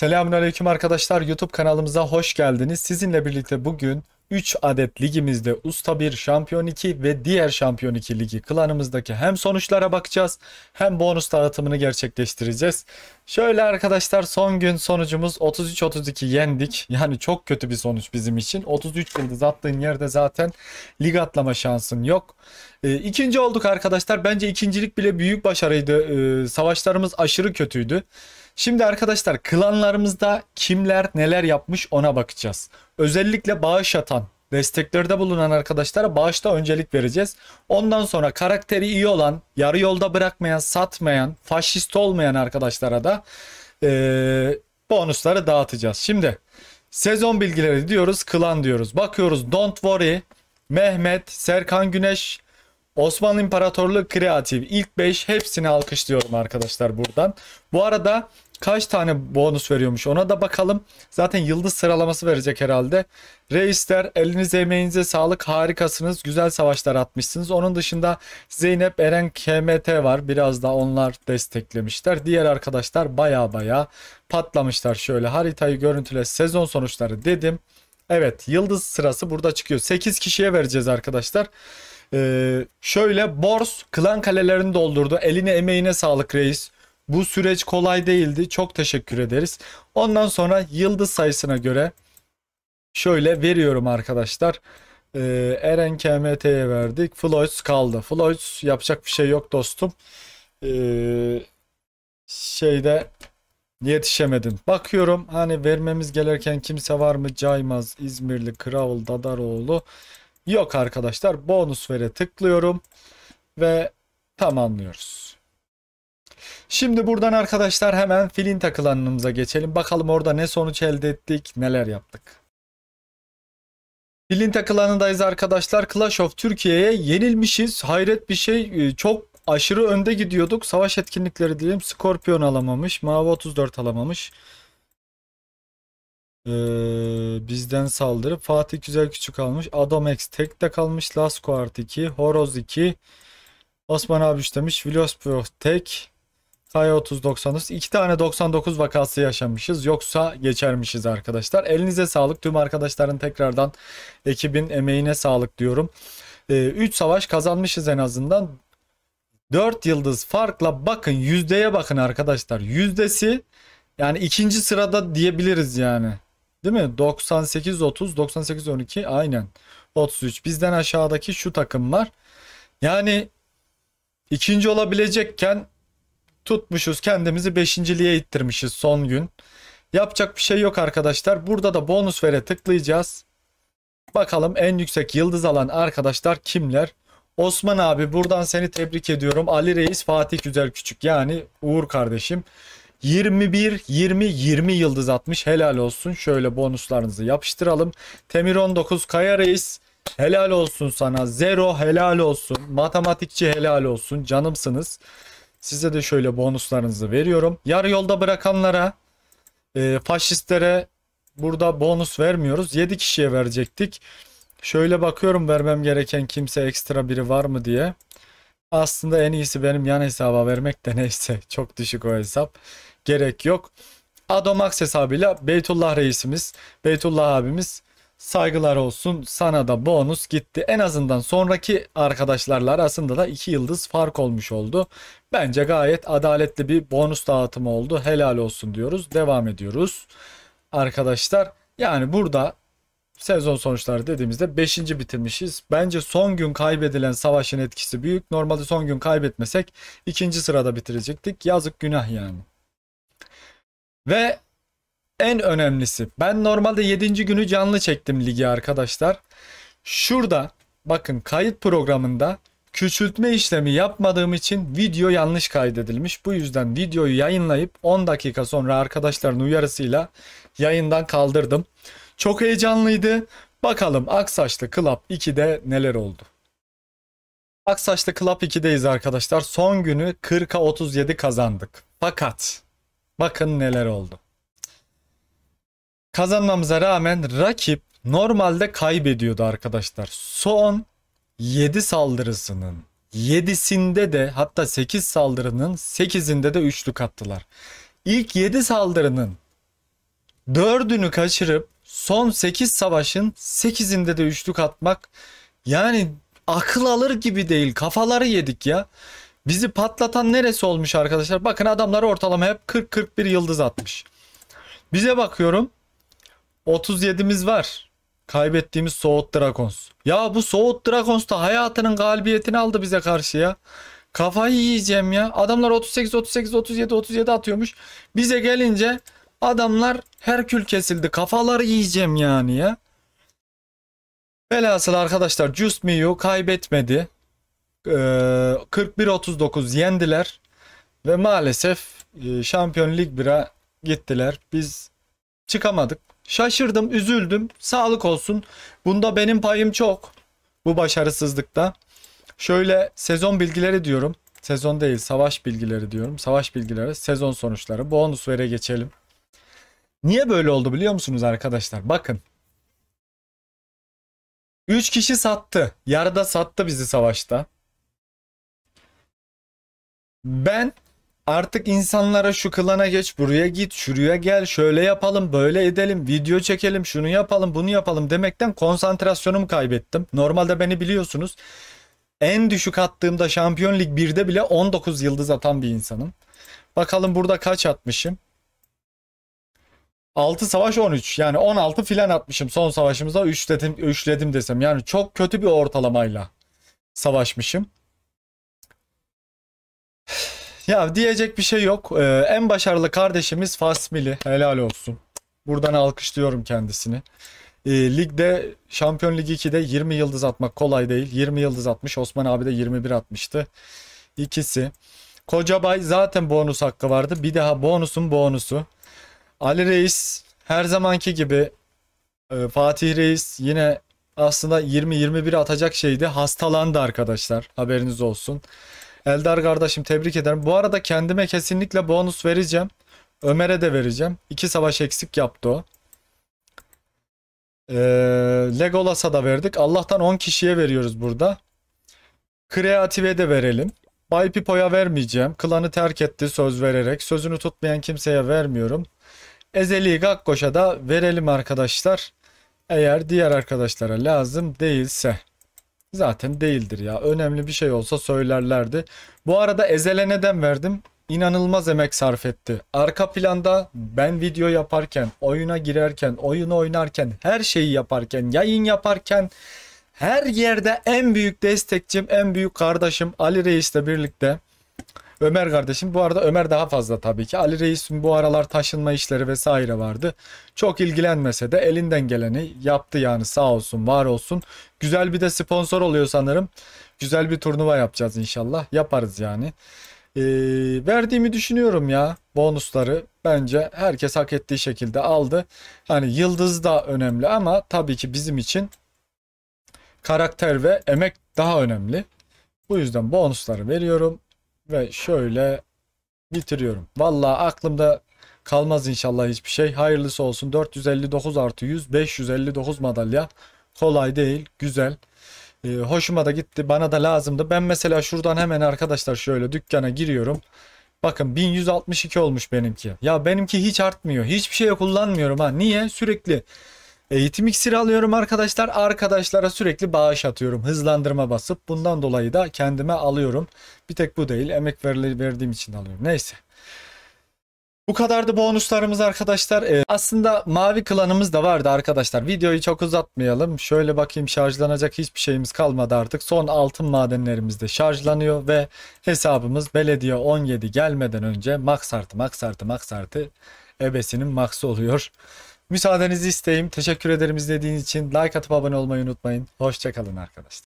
Selamünaleyküm arkadaşlar. YouTube kanalımıza hoş geldiniz. Sizinle birlikte bugün 3 adet ligimizde Usta 1 Şampiyon 2 ve diğer Şampiyon 2 ligi klanımızdaki hem sonuçlara bakacağız hem bonus dağıtımını gerçekleştireceğiz. Şöyle arkadaşlar son gün sonucumuz 33-32 yendik. Yani çok kötü bir sonuç bizim için. 33 yıldız attığın yerde zaten lig atlama şansın yok. E, ikinci olduk arkadaşlar. Bence ikincilik bile büyük başarıydı. E, savaşlarımız aşırı kötüydü. Şimdi arkadaşlar klanlarımızda kimler neler yapmış ona bakacağız. Özellikle bağış atan desteklerde bulunan arkadaşlara bağışta öncelik vereceğiz. Ondan sonra karakteri iyi olan, yarı yolda bırakmayan, satmayan, faşist olmayan arkadaşlara da ee, bonusları dağıtacağız. Şimdi sezon bilgileri diyoruz, klan diyoruz. Bakıyoruz Don't Worry, Mehmet, Serkan Güneş, Osmanlı İmparatorluğu kreatif ilk 5 hepsini alkışlıyorum arkadaşlar buradan. Bu arada kaç tane bonus veriyormuş ona da bakalım. Zaten yıldız sıralaması verecek herhalde. Reisler eliniz emeğinize sağlık harikasınız. Güzel savaşlar atmışsınız. Onun dışında Zeynep Eren KMT var. Biraz da onlar desteklemişler. Diğer arkadaşlar baya baya patlamışlar. Şöyle haritayı görüntüle sezon sonuçları dedim. Evet yıldız sırası burada çıkıyor. 8 kişiye vereceğiz arkadaşlar. Arkadaşlar. Ee, şöyle Bors klan kalelerini doldurdu. Eline emeğine sağlık reis. Bu süreç kolay değildi. Çok teşekkür ederiz. Ondan sonra yıldız sayısına göre şöyle veriyorum arkadaşlar. Ee, Eren KMT'ye verdik. Floyds kaldı. Floyds yapacak bir şey yok dostum. Ee, şeyde yetişemedim. Bakıyorum hani vermemiz gelirken kimse var mı? Caymaz, İzmirli, Kravul, Dadaroğlu. Yok arkadaşlar bonus vere tıklıyorum ve tamamlıyoruz. Şimdi buradan arkadaşlar hemen filin takılanımıza geçelim. Bakalım orada ne sonuç elde ettik, neler yaptık. Filin takılanındayız arkadaşlar. Clash of Türkiye'ye yenilmişiz. Hayret bir şey. E, çok aşırı önde gidiyorduk. Savaş etkinlikleri diyelim. Scorpion alamamış. Mavi 34 alamamış. Ee, bizden saldırı. Fatih Güzel Küçük almış. Adomex de kalmış. Lasko Art 2. Horoz 2. Osman abi demiş. Vilosprov tek. Kaya 3099. 2 tane 99 vakası yaşamışız. Yoksa geçermişiz arkadaşlar. Elinize sağlık. Tüm arkadaşların tekrardan ekibin emeğine sağlık diyorum. 3 ee, savaş kazanmışız en azından. 4 yıldız farkla bakın yüzdeye bakın arkadaşlar. Yüzdesi yani ikinci sırada diyebiliriz yani. Değil mi? 98 30 98 12 aynen. 33. Bizden aşağıdaki şu takım var. Yani ikinci olabilecekken tutmuşuz kendimizi beşinciliğe ittirmişiz son gün. Yapacak bir şey yok arkadaşlar. Burada da bonus vere tıklayacağız. Bakalım en yüksek yıldız alan arkadaşlar kimler? Osman abi buradan seni tebrik ediyorum. Ali Reis, Fatih Güzel Küçük yani Uğur kardeşim. 21, 20, 20 yıldız atmış. Helal olsun. Şöyle bonuslarınızı yapıştıralım. Temir 19, Kaya Reis. Helal olsun sana. Zero helal olsun. Matematikçi helal olsun. Canımsınız. Size de şöyle bonuslarınızı veriyorum. Yarı yolda bırakanlara, e, faşistlere burada bonus vermiyoruz. 7 kişiye verecektik. Şöyle bakıyorum vermem gereken kimse ekstra biri var mı diye. Aslında en iyisi benim yan hesaba vermek de neyse. Çok düşük o hesap gerek yok. Adomax hesabıyla Beytullah reisimiz, Beytullah abimiz saygılar olsun. Sana da bonus gitti. En azından sonraki arkadaşlarla arasında da 2 yıldız fark olmuş oldu. Bence gayet adaletli bir bonus dağıtımı oldu. Helal olsun diyoruz. Devam ediyoruz. Arkadaşlar yani burada sezon sonuçları dediğimizde 5. bitirmişiz. Bence son gün kaybedilen savaşın etkisi büyük. Normalde son gün kaybetmesek 2. sırada bitirecektik. Yazık günah yani. Ve en önemlisi ben normalde 7. günü canlı çektim ligi arkadaşlar. Şurada bakın kayıt programında küçültme işlemi yapmadığım için video yanlış kaydedilmiş. Bu yüzden videoyu yayınlayıp 10 dakika sonra arkadaşların uyarısıyla yayından kaldırdım. Çok heyecanlıydı. Bakalım Aksaçlı Club 2'de neler oldu? Aksaçlı Club 2'deyiz arkadaşlar. Son günü 40'a 37 kazandık. Fakat Bakın neler oldu. Kazanmamıza rağmen rakip normalde kaybediyordu arkadaşlar. Son 7 saldırısının 7'sinde de hatta 8 saldırının 8'inde de üçlük attılar. İlk 7 saldırının 4'ünü kaçırıp son 8 savaşın 8'inde de üçlük atmak yani akıl alır gibi değil kafaları yedik ya. Bizi patlatan neresi olmuş arkadaşlar? Bakın adamlar ortalama hep 40-41 yıldız atmış. Bize bakıyorum. 37'miz var. Kaybettiğimiz Soğut Dragons. Ya bu Soğut Dragons da hayatının galibiyetini aldı bize karşı ya. Kafayı yiyeceğim ya. Adamlar 38 38 37 37 atıyormuş. Bize gelince adamlar herkül kesildi. Kafaları yiyeceğim yani ya. Velhasıl arkadaşlar Just Miu kaybetmedi. 41-39 ee, yendiler ve maalesef e, Şampiyon Lig 1'a gittiler. Biz çıkamadık. Şaşırdım, üzüldüm. Sağlık olsun. Bunda benim payım çok. Bu başarısızlıkta. Şöyle sezon bilgileri diyorum. Sezon değil, savaş bilgileri diyorum. Savaş bilgileri, sezon sonuçları. Bonus vere geçelim. Niye böyle oldu biliyor musunuz arkadaşlar? Bakın. 3 kişi sattı. Yarıda sattı bizi savaşta. Ben artık insanlara şu klana geç, buraya git, şuraya gel, şöyle yapalım, böyle edelim, video çekelim, şunu yapalım, bunu yapalım demekten konsantrasyonumu kaybettim. Normalde beni biliyorsunuz. En düşük attığımda Şampiyon Lig 1'de bile 19 yıldız atan bir insanım. Bakalım burada kaç atmışım? 6 savaş 13 yani 16 filan atmışım son savaşımıza 3 dedim, 3 dedim desem yani çok kötü bir ortalamayla savaşmışım. Ya diyecek bir şey yok. Ee, en başarılı kardeşimiz Fasmili. Helal olsun. Buradan alkışlıyorum kendisini. E, ligde Şampiyon Ligi 2'de 20 yıldız atmak kolay değil. 20 yıldız atmış. Osman abi de 21 atmıştı. İkisi. Kocabay zaten bonus hakkı vardı. Bir daha bonusun bonusu. Ali Reis her zamanki gibi e, Fatih Reis yine aslında 20-21 atacak şeydi. Hastalandı arkadaşlar. Haberiniz olsun. Eldar kardeşim tebrik ederim. Bu arada kendime kesinlikle bonus vereceğim. Ömer'e de vereceğim. İki savaş eksik yaptı o. Ee, Legolas'a da verdik. Allah'tan 10 kişiye veriyoruz burada. Kreative de verelim. Bay Pipo'ya vermeyeceğim. Klanı terk etti söz vererek. Sözünü tutmayan kimseye vermiyorum. Ezeli Gakkoş'a da verelim arkadaşlar. Eğer diğer arkadaşlara lazım değilse. Zaten değildir ya. Önemli bir şey olsa söylerlerdi. Bu arada Ezel'e neden verdim? İnanılmaz emek sarf etti. Arka planda ben video yaparken, oyuna girerken, oyunu oynarken, her şeyi yaparken, yayın yaparken her yerde en büyük destekçim, en büyük kardeşim Ali Reis'le birlikte Ömer kardeşim. Bu arada Ömer daha fazla tabii ki. Ali Reis'in bu aralar taşınma işleri vesaire vardı. Çok ilgilenmese de elinden geleni yaptı yani sağ olsun var olsun. Güzel bir de sponsor oluyor sanırım. Güzel bir turnuva yapacağız inşallah. Yaparız yani. Ee, verdiğimi düşünüyorum ya bonusları bence herkes hak ettiği şekilde aldı. Hani yıldız da önemli ama tabii ki bizim için karakter ve emek daha önemli. Bu yüzden bonusları veriyorum. Ve şöyle bitiriyorum. Valla aklımda kalmaz inşallah hiçbir şey. Hayırlısı olsun. 459 artı 100 559 madalya. Kolay değil. Güzel. Ee, hoşuma da gitti. Bana da lazımdı. Ben mesela şuradan hemen arkadaşlar şöyle dükkana giriyorum. Bakın 1162 olmuş benimki. Ya benimki hiç artmıyor. Hiçbir şeye kullanmıyorum ha. Niye? Sürekli Eğitim iksiri alıyorum arkadaşlar. Arkadaşlara sürekli bağış atıyorum. Hızlandırma basıp bundan dolayı da kendime alıyorum. Bir tek bu değil. Emek verdiğim için alıyorum. Neyse. Bu kadardı bonuslarımız arkadaşlar. Ee, aslında mavi klanımız da vardı arkadaşlar. Videoyu çok uzatmayalım. Şöyle bakayım şarjlanacak hiçbir şeyimiz kalmadı artık. Son altın madenlerimiz de şarjlanıyor ve hesabımız belediye 17 gelmeden önce max artı max artı max artı ebesinin max'ı oluyor. Müsaadenizi isteyeyim. Teşekkür ederim izlediğiniz için. Like atıp abone olmayı unutmayın. Hoşçakalın arkadaşlar.